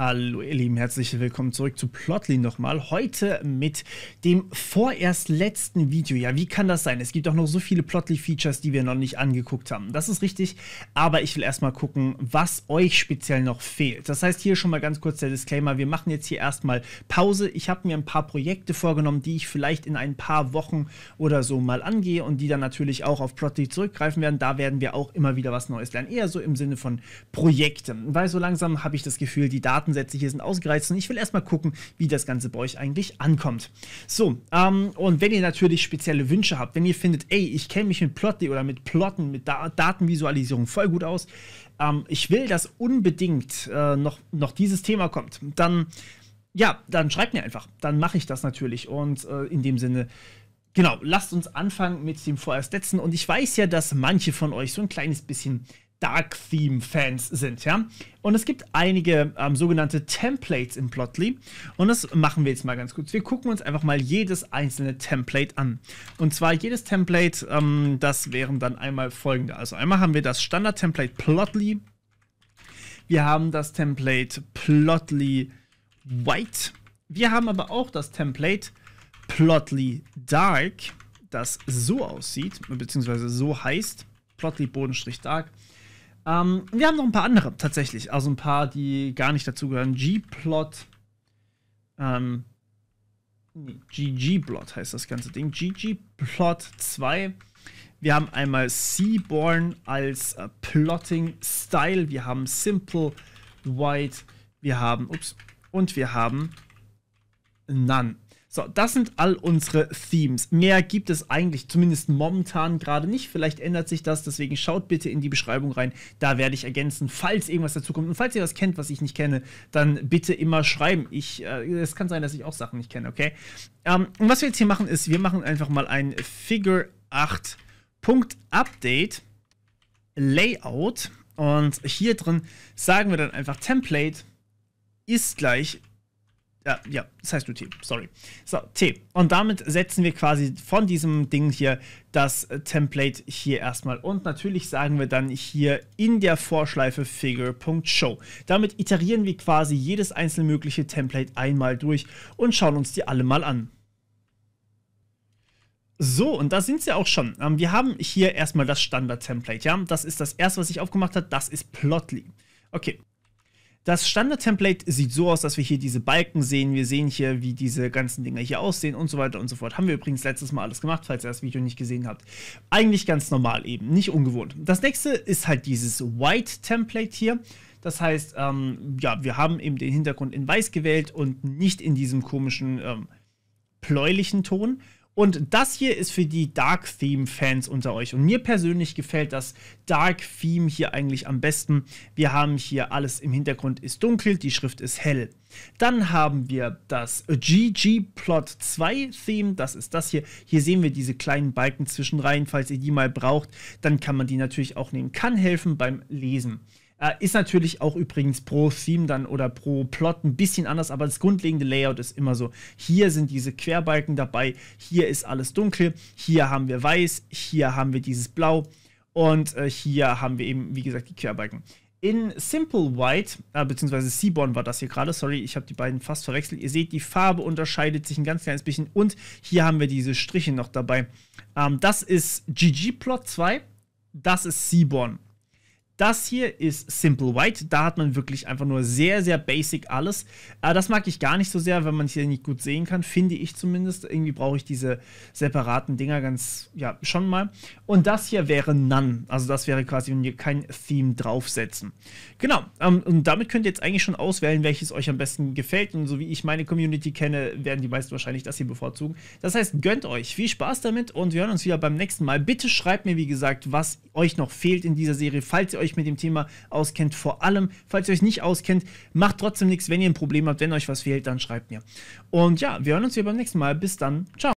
Hallo ihr Lieben, herzlich willkommen zurück zu Plotly nochmal. Heute mit dem vorerst letzten Video. Ja, wie kann das sein? Es gibt auch noch so viele Plotly-Features, die wir noch nicht angeguckt haben. Das ist richtig, aber ich will erstmal gucken, was euch speziell noch fehlt. Das heißt, hier schon mal ganz kurz der Disclaimer. Wir machen jetzt hier erstmal Pause. Ich habe mir ein paar Projekte vorgenommen, die ich vielleicht in ein paar Wochen oder so mal angehe und die dann natürlich auch auf Plotly zurückgreifen werden. Da werden wir auch immer wieder was Neues lernen. Eher so im Sinne von Projekten. Weil so langsam habe ich das Gefühl, die Daten Datensätze hier sind ausgereizt und ich will erstmal gucken, wie das Ganze bei euch eigentlich ankommt. So, ähm, und wenn ihr natürlich spezielle Wünsche habt, wenn ihr findet, ey, ich kenne mich mit Plotly oder mit Plotten, mit da Datenvisualisierung voll gut aus, ähm, ich will, dass unbedingt äh, noch, noch dieses Thema kommt, dann, ja, dann schreibt mir einfach. Dann mache ich das natürlich und äh, in dem Sinne, genau, lasst uns anfangen mit dem vorerst letzten und ich weiß ja, dass manche von euch so ein kleines bisschen Dark Theme Fans sind, ja. Und es gibt einige ähm, sogenannte Templates im Plotly. Und das machen wir jetzt mal ganz kurz. Wir gucken uns einfach mal jedes einzelne Template an. Und zwar jedes Template, ähm, das wären dann einmal folgende. Also einmal haben wir das Standard-Template Plotly. Wir haben das Template Plotly White. Wir haben aber auch das Template Plotly Dark, das so aussieht, beziehungsweise so heißt. Plotly-Dark. Bodenstrich ähm, wir haben noch ein paar andere tatsächlich. Also ein paar, die gar nicht dazugehören. G-Plot. Ähm, nee, GG-Plot heißt das ganze Ding. GG-Plot 2. Wir haben einmal Seaborn als äh, Plotting-Style. Wir haben Simple, White. Wir haben, ups, und wir haben None. So, das sind all unsere Themes. Mehr gibt es eigentlich zumindest momentan gerade nicht. Vielleicht ändert sich das, deswegen schaut bitte in die Beschreibung rein. Da werde ich ergänzen, falls irgendwas dazu kommt. Und falls ihr was kennt, was ich nicht kenne, dann bitte immer schreiben. Ich, äh, es kann sein, dass ich auch Sachen nicht kenne, okay? Ähm, und was wir jetzt hier machen, ist, wir machen einfach mal ein Figure 8.update Layout. Und hier drin sagen wir dann einfach Template ist gleich ja, ja, das heißt nur T, sorry. So, T. Und damit setzen wir quasi von diesem Ding hier das äh, Template hier erstmal. Und natürlich sagen wir dann hier in der Vorschleife figure.show. Damit iterieren wir quasi jedes einzelne mögliche Template einmal durch und schauen uns die alle mal an. So, und da sind sie auch schon. Ähm, wir haben hier erstmal das Standard-Template, ja. Das ist das erste, was ich aufgemacht habe. Das ist Plotly. Okay, das Standard-Template sieht so aus, dass wir hier diese Balken sehen. Wir sehen hier, wie diese ganzen Dinger hier aussehen und so weiter und so fort. Haben wir übrigens letztes Mal alles gemacht, falls ihr das Video nicht gesehen habt. Eigentlich ganz normal eben, nicht ungewohnt. Das nächste ist halt dieses White-Template hier. Das heißt, ähm, ja, wir haben eben den Hintergrund in weiß gewählt und nicht in diesem komischen ähm, bläulichen Ton. Und das hier ist für die Dark Theme Fans unter euch. Und mir persönlich gefällt das Dark Theme hier eigentlich am besten. Wir haben hier alles im Hintergrund ist dunkel, die Schrift ist hell. Dann haben wir das GG Plot 2 Theme, das ist das hier. Hier sehen wir diese kleinen Balken zwischenreihen. falls ihr die mal braucht, dann kann man die natürlich auch nehmen. Kann helfen beim Lesen. Äh, ist natürlich auch übrigens pro Theme dann oder pro Plot ein bisschen anders, aber das grundlegende Layout ist immer so. Hier sind diese Querbalken dabei, hier ist alles dunkel, hier haben wir weiß, hier haben wir dieses Blau und äh, hier haben wir eben, wie gesagt, die Querbalken. In Simple White, äh, beziehungsweise Seaborn war das hier gerade, sorry, ich habe die beiden fast verwechselt. Ihr seht, die Farbe unterscheidet sich ein ganz kleines bisschen und hier haben wir diese Striche noch dabei. Ähm, das ist GG Plot 2, das ist Seaborn. Das hier ist Simple White. Da hat man wirklich einfach nur sehr, sehr basic alles. Äh, das mag ich gar nicht so sehr, wenn man es hier nicht gut sehen kann, finde ich zumindest. Irgendwie brauche ich diese separaten Dinger ganz, ja, schon mal. Und das hier wäre None. Also das wäre quasi, wenn wir kein Theme draufsetzen. Genau. Ähm, und damit könnt ihr jetzt eigentlich schon auswählen, welches euch am besten gefällt. Und so wie ich meine Community kenne, werden die meisten wahrscheinlich das hier bevorzugen. Das heißt, gönnt euch. Viel Spaß damit und wir hören uns wieder beim nächsten Mal. Bitte schreibt mir, wie gesagt, was euch noch fehlt in dieser Serie, falls ihr euch euch mit dem Thema auskennt. Vor allem, falls ihr euch nicht auskennt, macht trotzdem nichts. Wenn ihr ein Problem habt, wenn euch was fehlt, dann schreibt mir. Und ja, wir hören uns hier beim nächsten Mal. Bis dann. Ciao.